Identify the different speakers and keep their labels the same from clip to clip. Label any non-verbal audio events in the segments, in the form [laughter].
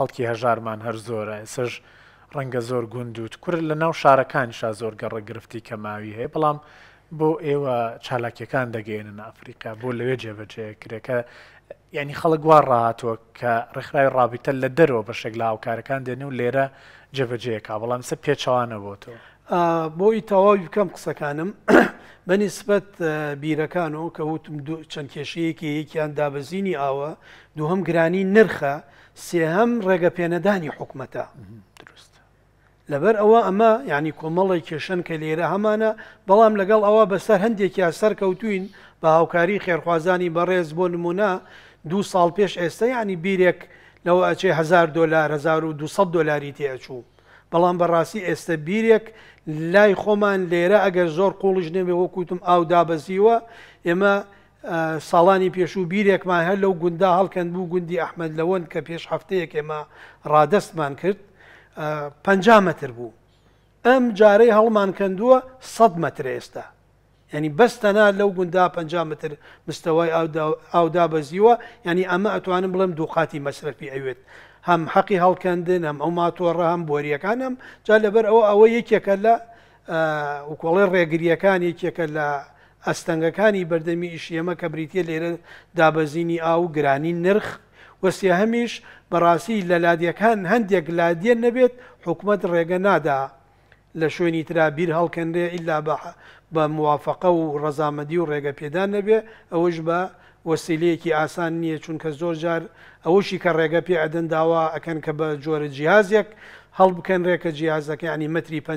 Speaker 1: خەڵکی هەژارمان هەر زۆرە سەر ڕەنگە زۆر گوندوت کورد لە ناو شارەکانیشا زۆر گەڕە گرفتی کەماوی هەیە بەڵام بۆ ئێوە چالاکیەکان دەگەێنن ئەفریقا بۆ لەوێ جێبەجێکرێکە ینی خەڵک گووا ڕاتوە کە ڕێکخراوی ڕابیتە لە دەرەوە بە شێک لاوکارەکان دێنێ و لێرە جێبەجێکا بەڵام سە پێچوانە بۆتەوە
Speaker 2: بۆی تەواوی بکەم قسەکانم [coughs] بەنیسبەت بیرەکانەوە کە وتم چەند کێشەیەکی یەکیان دابەزینی ئاوە دووهم گرانی نرخە سێهم ڕێگە پێنەدانی حکومەتە. لەبەر ئەوە ئەمە ینی کۆمەڵی کێشن کە لێرە هەمانە بەڵام لەگەڵ ئەوە بەسەر هەندێکی ئاسەر کەوتوین بە هاوکاری خێرخوازانی بەڕێز بۆ نمونە دو ساڵ پێش ئێستا ینی بیرێک لەوە ئەچێ هزار دلار 1200 دلاری تێچوو بەڵام بەڕاستی ئێستا بیرێک لای خۆمان لێرە ئەگەر زۆر قوڵش نێبێ وەکوتم ئاو دابەزیوە ئێمە ساڵانی پێشوو بیرێکمان هەر لەو گوندا هەڵکەند بوو گوندی ئەحمد لەوەند کە پێش هەفتەیەک ئێمە ڕادستمان کرد پ متر بوو ئەم جارەی هەڵمان کەندووە 100 متر ئێستا ینی بەستەنا لەو گوندا 50 متر مستەوای ئاودا بەزیوە ینی ئەمە ئەتوانم بڵم دووقاتی مەسرفی ئەوێت هەم حەقی هەڵکەندن هەم ئەو ماتۆڕە هەم بۆریەکانم جا لەبەر ئەوە ئەوە یەکێکە لە وکۆڵی ڕێگریەکان یەکێکە لە ئەستەنگەکانی بەردەمی ئیشیەمە کە بریتە لێرە دابەزینی ئاو گرانی نرخ وەسی هەمیش بەڕاستی لە لادیەکان هەندێک لادیە نەبێت حکومت ڕێگە نادا لە شوێنی ترا بیر هەڵکەندێ ئللا بە موافقە و ڕەزامەدی و ڕێگە پێدان نەبێ ئەوش بە وەسیلەیەکی ئاسان نییە چونکە زۆر جار ئەوشی کە ڕێگە پێ ئەدەن داوا ئەکەن کە بە جۆرە جیازێک هەڵ بکەن ڕێکە جیازەکە ینی متری پ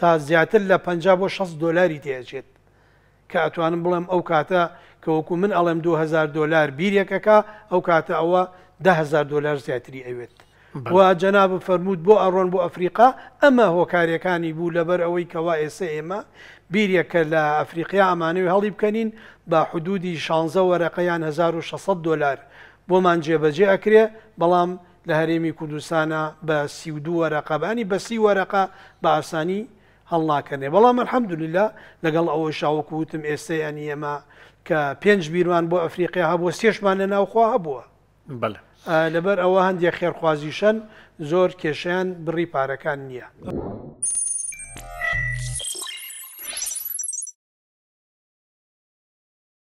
Speaker 2: تا زیاتر لە پ بۆ 6 دلاری تێچێت کە ئەتوانم بڵێم ئەو کاتە کەوەکو من ئەڵێم 2000 دلار بیرێکەکە ئەو کاتە ئەوە 10هزار دلار زیاتری ئەوێت وا جەناب فەرموود بۆ ئەڕۆن بۆ ئەفریقا ئەمە هۆکارەکانی بوو لەبەر ئەوەی کەوا ئێسا ئێمە بیرەکە لە ئەفریقیا ئامانەوەی هەڵی بکەنین با حدودی 16 وەرەقەیان 1600 دلار بۆمان جێبەجێ ئەکرێ بەڵام لە هەرێمی کوردستانە بە سیودو وەرەقەبانی بەسی وەرەقا بە ئاسانی هەڵناکەنێ بەڵام مەرحەمدولیلا لەگەڵ ئەوە شاوەکووتم ئێستیانی ئێمە کە پێنج بیروان بۆ ئەفریقیا هەبووە سێشمانە ناوخوا هەبووە لەبەر ئەوە هەندێک خێرخوازیشەن زۆر کێشیان بڕی پارەکان نییە.